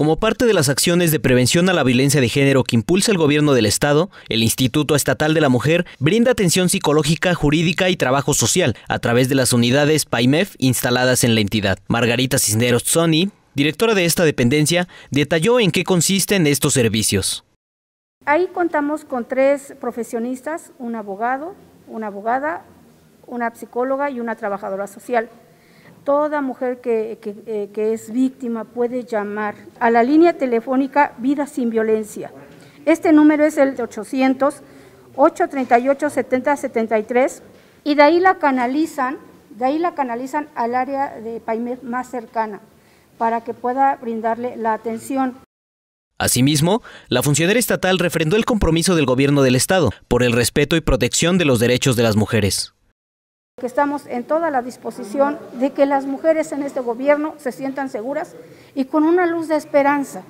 Como parte de las acciones de prevención a la violencia de género que impulsa el gobierno del Estado, el Instituto Estatal de la Mujer brinda atención psicológica, jurídica y trabajo social a través de las unidades PAIMEF instaladas en la entidad. Margarita Cisneros Sony, directora de esta dependencia, detalló en qué consisten estos servicios. Ahí contamos con tres profesionistas, un abogado, una abogada, una psicóloga y una trabajadora social toda mujer eh, que, es víctima puede llamar a la línea telefónica Vida sin Violencia. Este número es el 800-838-7073 y de ahí la canalizan, de ahí la canalizan al área de Paimé más cercana para que pueda brindarle la atención. Asimismo, la funcionaria estatal refrendó el compromiso del gobierno del Estado por el respeto y protección de los derechos de las mujeres que estamos en toda la disposición de que las mujeres en este gobierno se sientan seguras y con una luz de esperanza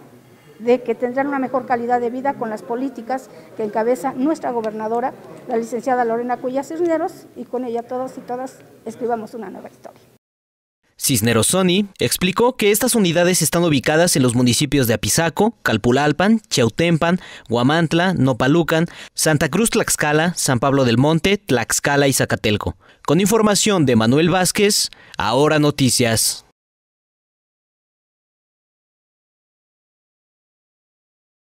de que tendrán una mejor calidad de vida con las políticas que encabeza nuestra gobernadora, la licenciada Lorena Cuyas Cisneros, y con ella todos y todas escribamos una nueva historia. Cisnerosoni explicó que estas unidades están ubicadas en los municipios de Apizaco, Calpulalpan, Chautempan, Huamantla, Nopalucan, Santa Cruz Tlaxcala, San Pablo del Monte, Tlaxcala y Zacatelco. Con información de Manuel Vázquez, ahora noticias.